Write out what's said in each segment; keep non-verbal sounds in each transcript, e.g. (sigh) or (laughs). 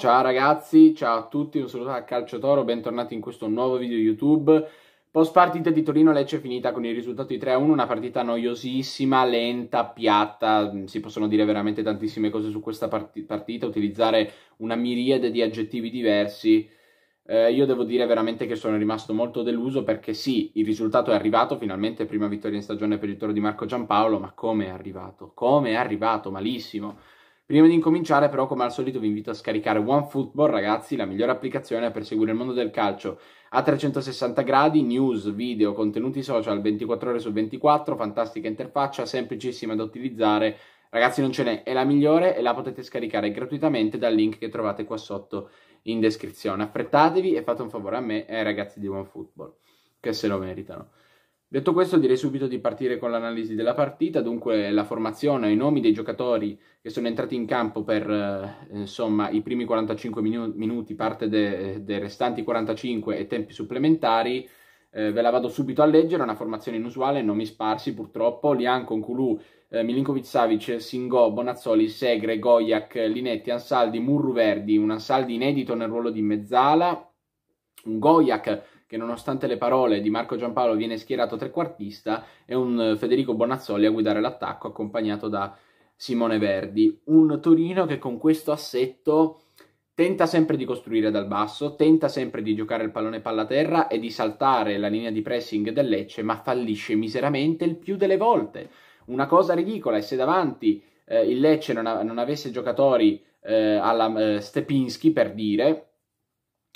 Ciao ragazzi, ciao a tutti, un saluto da Calciotoro, bentornati in questo nuovo video YouTube. Post partita di Torino Lecce è finita con il risultato di 3-1, una partita noiosissima, lenta, piatta, mm, si possono dire veramente tantissime cose su questa partita, utilizzare una miriade di aggettivi diversi. Eh, io devo dire veramente che sono rimasto molto deluso perché sì, il risultato è arrivato, finalmente prima vittoria in stagione per il Toro di Marco Giampaolo, ma come è arrivato? Come è arrivato? Malissimo. Prima di incominciare però come al solito vi invito a scaricare OneFootball ragazzi, la migliore applicazione per seguire il mondo del calcio a 360 gradi, news, video, contenuti social 24 ore su 24, fantastica interfaccia, semplicissima da utilizzare, ragazzi non ce n'è, è la migliore e la potete scaricare gratuitamente dal link che trovate qua sotto in descrizione. Affrettatevi e fate un favore a me e ai ragazzi di OneFootball che se lo meritano. Detto questo direi subito di partire con l'analisi della partita, dunque la formazione, i nomi dei giocatori che sono entrati in campo per eh, insomma, i primi 45 minuti, parte dei de restanti 45 e tempi supplementari, eh, ve la vado subito a leggere, una formazione inusuale, nomi sparsi purtroppo, Lian, Conculu, eh, Milinkovic-Savic, Singò, Bonazzoli, Segre, Goyak, Linetti, Ansaldi, Murruverdi, un Ansaldi inedito nel ruolo di mezzala, un Goiac che nonostante le parole di Marco Giampaolo viene schierato trequartista, è un eh, Federico Bonazzoli a guidare l'attacco accompagnato da Simone Verdi. Un Torino che con questo assetto tenta sempre di costruire dal basso, tenta sempre di giocare il pallone palla terra e di saltare la linea di pressing del Lecce, ma fallisce miseramente il più delle volte. Una cosa ridicola, e se davanti eh, il Lecce non, non avesse giocatori eh, alla eh, Stepinski, per dire,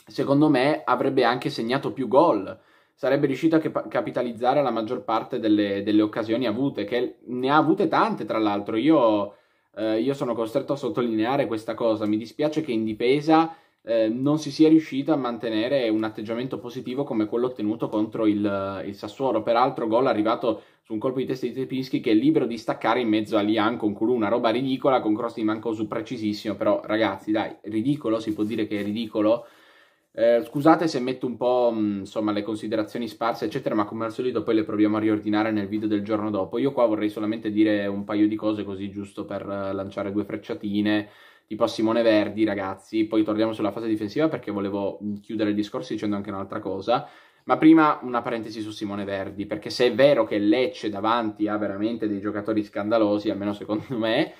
secondo me avrebbe anche segnato più gol. Sarebbe riuscito a cap- capitalizzare la maggior parte delle, delle, occasioni avute, che ne ha avute tante, tra l'altro. Io, eh, io sono costretto a sottolineare questa cosa. Mi dispiace che in difesa eh, non si sia riuscito a mantenere un atteggiamento positivo come quello ottenuto contro il, il Sassuolo. Peraltro, gol arrivato su un colpo di testa di Tepinski che è libero di staccare in mezzo a Lian con Kulu, una roba ridicola con cross di Mancosu precisissimo. Però, ragazzi, dai, ridicolo, si può dire che è ridicolo. Eh, scusate se metto un po' mh, mm, insomma, le considerazioni sparse eccetera ma come al solito poi le proviamo a riordinare nel video del giorno dopo io qua vorrei solamente dire un paio di cose così giusto per uh, lanciare due frecciatine tipo a Simone Verdi ragazzi poi torniamo sulla fase difensiva perché volevo mm, chiudere il discorso dicendo anche un'altra cosa ma prima una parentesi su Simone Verdi perché se è vero che Lecce davanti ha veramente dei giocatori scandalosi almeno secondo me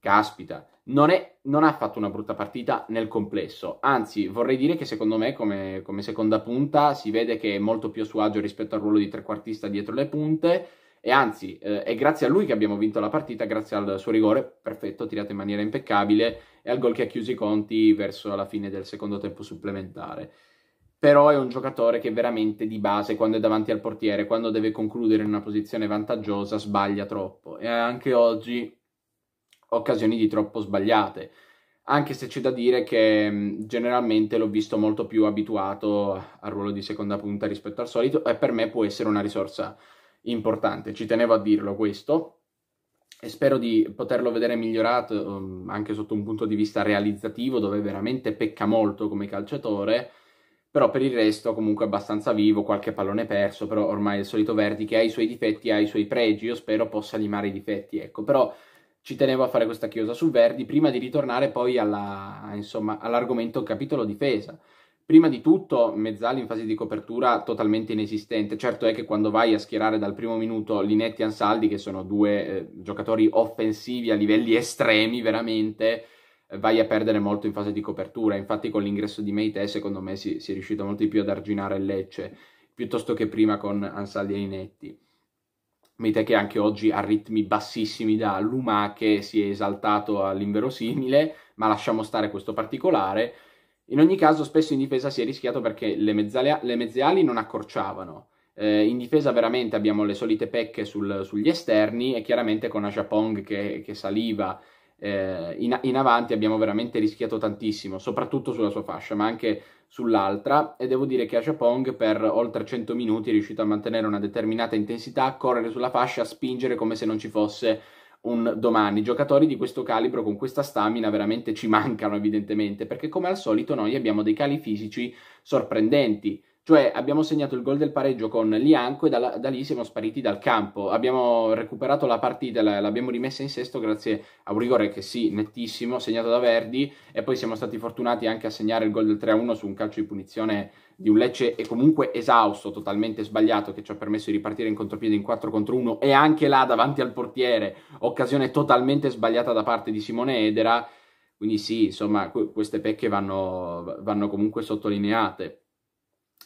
Caspita, non, è, non, ha fatto una brutta partita nel complesso, anzi vorrei dire che secondo me come, come, seconda punta si vede che è molto più a suo agio rispetto al ruolo di trequartista dietro le punte e anzi eh, è grazie a lui che abbiamo vinto la partita, grazie al suo rigore perfetto, tirato in maniera impeccabile e al gol che ha chiuso i conti verso la fine del secondo tempo supplementare. Però è un giocatore che veramente di base, quando è davanti al portiere, quando deve concludere in una posizione vantaggiosa, sbaglia troppo. E anche oggi occasioni di troppo sbagliate. Anche se c'è da dire che mm, generalmente l'ho visto molto più abituato al ruolo di seconda punta rispetto al solito e per me può essere una risorsa importante. Ci tenevo a dirlo questo e spero di poterlo vedere migliorato mm, anche sotto un punto di vista realizzativo dove veramente pecca molto come calciatore però per il resto comunque abbastanza vivo, qualche pallone perso, però ormai è il solito Verdi che ha i suoi difetti, ha i suoi pregi, io spero possa limare i difetti, ecco, però ci tenevo a fare questa chiosa su Verdi prima di ritornare poi alla, insomma, all'argomento capitolo difesa. Prima di tutto, Mezzali in fase di copertura totalmente inesistente. Certo è che quando vai a schierare dal primo minuto Linetti e Ansaldi, che sono due eh, giocatori offensivi a livelli estremi veramente, vai a perdere molto in fase di copertura. Infatti con l'ingresso di Meite secondo me si, si è riuscito molto di più ad arginare il Lecce, piuttosto che prima con Ansaldi e Linetti mentre che anche oggi a ritmi bassissimi da lumache si è esaltato all'inverosimile, ma lasciamo stare questo particolare. In ogni caso spesso in difesa si è rischiato perché le, le mezze ali non accorciavano, eh, in difesa veramente abbiamo le solite pecche sul, sugli esterni e chiaramente con Ajapong che, che saliva eh, in, in, avanti abbiamo veramente rischiato tantissimo, soprattutto sulla sua fascia, ma anche sull'altra. E devo dire che Asia Pong per oltre 100 minuti è riuscito a mantenere una determinata intensità, a correre sulla fascia, a spingere come se non ci fosse un domani. Giocatori di questo calibro, con questa stamina, veramente ci mancano, evidentemente, perché come al solito noi abbiamo dei cali fisici sorprendenti cioè abbiamo segnato il gol del pareggio con Lianco e da, da lì siamo spariti dal campo. Abbiamo recuperato la partita, l'abbiamo rimessa in sesto grazie a un rigore che sì, nettissimo, segnato da Verdi e poi siamo stati fortunati anche a segnare il gol del 3-1 su un calcio di punizione di un Lecce e comunque esausto, totalmente sbagliato, che ci ha permesso di ripartire in contropiede in 4 contro 1 e anche là davanti al portiere, occasione totalmente sbagliata da parte di Simone Edera. Quindi sì, insomma, queste pecche vanno, vanno comunque sottolineate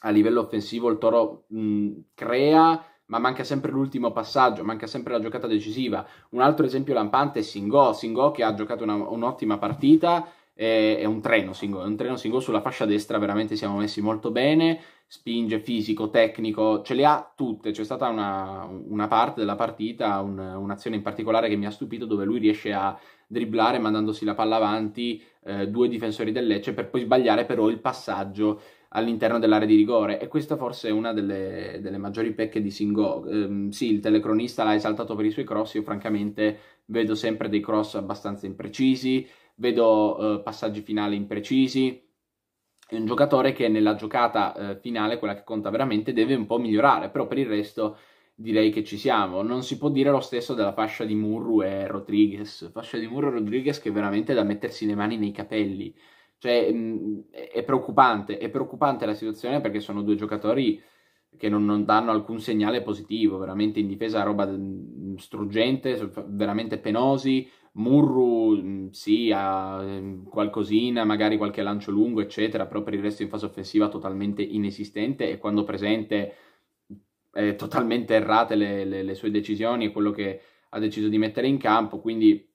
a livello offensivo il Toro mh, crea, ma manca sempre l'ultimo passaggio, manca sempre la giocata decisiva. Un altro esempio lampante è Singo, Singo che ha giocato una, un'ottima partita, è, è, un treno Singo, è un treno Singo sulla fascia destra, veramente siamo messi molto bene, spinge fisico, tecnico, ce le ha tutte. C'è stata una, una parte della partita, un, un'azione in particolare che mi ha stupito dove lui riesce a dribblare mandandosi la palla avanti eh, due difensori del Lecce per poi sbagliare però il passaggio all'interno dell'area di rigore e questa forse è una delle, delle maggiori pecche di Singo. Ehm, sì, il telecronista l'ha esaltato per i suoi cross, io francamente vedo sempre dei cross abbastanza imprecisi, vedo eh, passaggi finali imprecisi, è un giocatore che nella giocata eh, finale, quella che conta veramente, deve un po' migliorare, però per il resto direi che ci siamo. Non si può dire lo stesso della fascia di Murru e Rodriguez, fascia di Murru e Rodriguez che è veramente da mettersi le mani nei capelli. Cioè, mh, mm, è preoccupante, è preoccupante la situazione perché sono due giocatori che non, non danno alcun segnale positivo, veramente in difesa roba mm, struggente, veramente penosi, Murru mm, sì, ha qualcosina, magari qualche lancio lungo, eccetera, però per il resto in fase offensiva totalmente inesistente e quando presente eh, totalmente errate le, le, le sue decisioni e quello che ha deciso di mettere in campo, quindi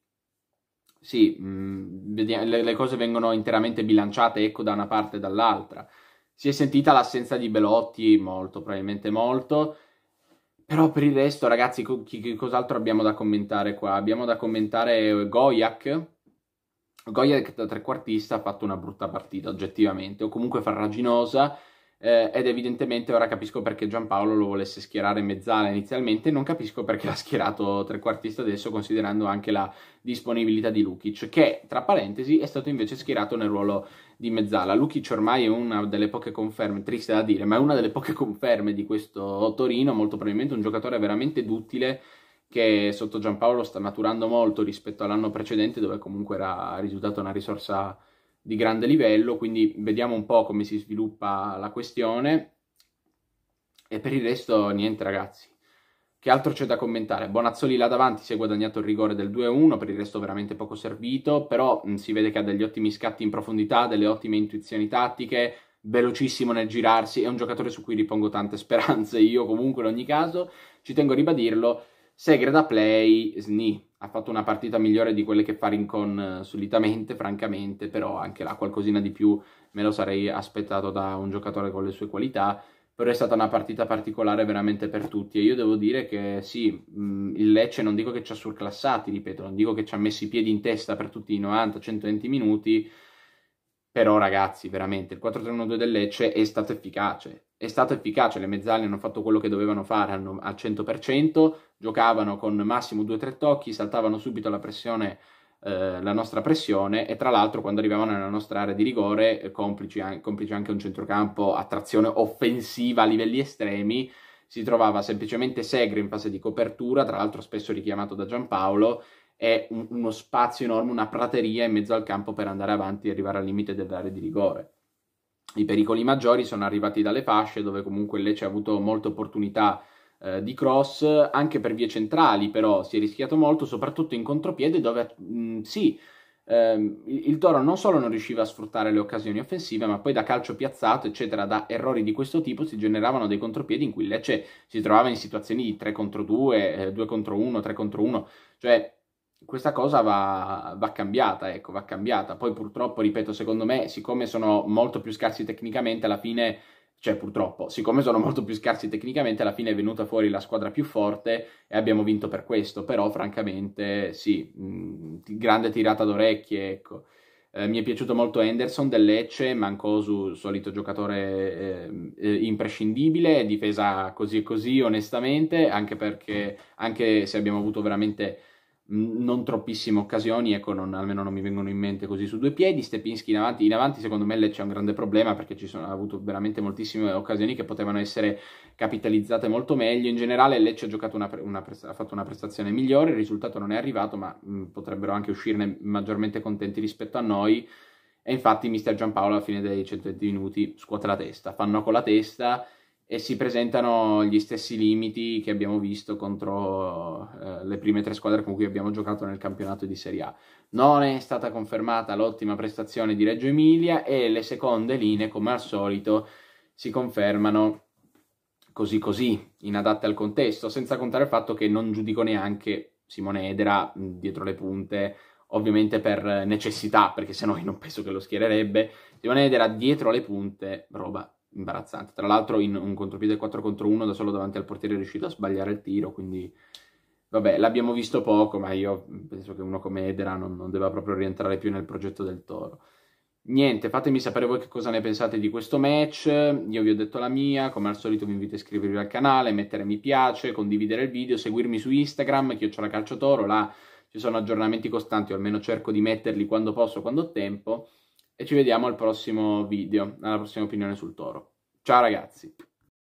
sì, mh, mm, le, le, cose vengono interamente bilanciate ecco da una parte e dall'altra. Si è sentita l'assenza di Belotti molto, probabilmente molto, però per il resto ragazzi co- cos'altro abbiamo da commentare qua? Abbiamo da commentare eh, Goyak, Goyak trequartista ha fatto una brutta partita oggettivamente, o comunque farraginosa, eh, ed evidentemente ora capisco perché Giampaolo lo volesse schierare in mezzala inizialmente, non capisco perché l'ha (laughs) schierato trequartista adesso considerando anche la disponibilità di Lukic, che tra parentesi è stato invece schierato nel ruolo di mezzala. Lukic ormai è una delle poche conferme, triste da dire, ma è una delle poche conferme di questo Torino, molto probabilmente un giocatore veramente duttile che sotto Giampaolo sta maturando molto rispetto all'anno precedente dove comunque era risultato una risorsa di grande livello, quindi vediamo un po' come si sviluppa la questione. E per il resto niente ragazzi. Che altro c'è da commentare? Bonazzoli là davanti si è guadagnato il rigore del 2-1, per il resto veramente poco servito, però mh, mm, si vede che ha degli ottimi scatti in profondità, delle ottime intuizioni tattiche, velocissimo nel girarsi, è un giocatore su cui ripongo tante (laughs) speranze io comunque in ogni caso, ci tengo a ribadirlo, Segre da play Sni ha fatto una partita migliore di quelle che fa Rincon eh, solitamente, francamente, però anche là qualcosina di più me lo sarei aspettato da un giocatore con le sue qualità, però è stata una partita particolare veramente per tutti e io devo dire che sì, mm, il Lecce non dico che ci ha surclassati, ripeto, non dico che ci ha messo i piedi in testa per tutti i 90-120 minuti, però ragazzi, veramente, il 4-3-1-2 del Lecce è stato efficace, è stato efficace, le mezzali hanno fatto quello che dovevano fare hanno, al 100%, giocavano con massimo 2-3 tocchi, saltavano subito la pressione eh, la nostra pressione e tra l'altro quando arrivavano nella nostra area di rigore, eh, complice anche un centrocampo a trazione offensiva a livelli estremi, si trovava semplicemente Segre in fase di copertura, tra l'altro spesso richiamato da Giampaolo, e un, uno spazio enorme, una prateria in mezzo al campo per andare avanti e arrivare al limite dell'area di rigore. I pericoli maggiori sono arrivati dalle fasce, dove comunque Lecce ha avuto molte opportunità eh, di cross, anche per vie centrali però si è rischiato molto, soprattutto in contropiede, dove mh, mm, sì, ehm, il Toro non solo non riusciva a sfruttare le occasioni offensive, ma poi da calcio piazzato, eccetera, da errori di questo tipo si generavano dei contropiedi in cui Lecce si trovava in situazioni di 3 contro 2, eh, 2 contro 1, 3 contro 1, cioè questa cosa va, va, cambiata, ecco, va cambiata. Poi purtroppo, ripeto, secondo me, siccome sono molto più scarsi tecnicamente, alla fine, cioè purtroppo, siccome sono molto più scarsi tecnicamente, alla fine è venuta fuori la squadra più forte e abbiamo vinto per questo. Però, francamente, sì, mh, grande tirata d'orecchie, ecco. Eh, mi è piaciuto molto Anderson del Lecce, Mancosu, solito giocatore eh, eh, imprescindibile, difesa così e così, onestamente, anche perché, anche se abbiamo avuto veramente non troppissime occasioni, ecco, non, almeno non mi vengono in mente così su due piedi. Stepinski in avanti, in avanti secondo me Lecce ha un grande problema perché ci sono ha avuto veramente moltissime occasioni che potevano essere capitalizzate molto meglio. In generale Lecce ha, giocato una, una, ha fatto una prestazione migliore, il risultato non è arrivato, ma mh, potrebbero anche uscirne maggiormente contenti rispetto a noi. E infatti mister Giampaolo alla fine dei 120 minuti scuote la testa, fanno con la testa e si presentano gli stessi limiti che abbiamo visto contro eh, le prime tre squadre con cui abbiamo giocato nel campionato di Serie A. Non è stata confermata l'ottima prestazione di Reggio Emilia e le seconde linee, come al solito, si confermano così così, inadatte al contesto, senza contare il fatto che non giudico neanche Simone Edera dietro le punte, ovviamente per necessità, perché sennò io non penso che lo schiererebbe. Simone Edera dietro le punte, roba imbarazzante. Tra l'altro in un contropiede 4 contro 1 da solo davanti al portiere è riuscito a sbagliare il tiro, quindi vabbè, l'abbiamo visto poco, ma io penso che uno come Edera non, non debba proprio rientrare più nel progetto del Toro. Niente, fatemi sapere voi che cosa ne pensate di questo match, io vi ho detto la mia, come al solito vi invito a iscrivervi al canale, mettere mi piace, condividere il video, seguirmi su Instagram, chiocciola toro, là ci sono aggiornamenti costanti, o almeno cerco di metterli quando posso, quando ho tempo, e ci vediamo al prossimo video, alla prossima opinione sul toro. Ciao ragazzi!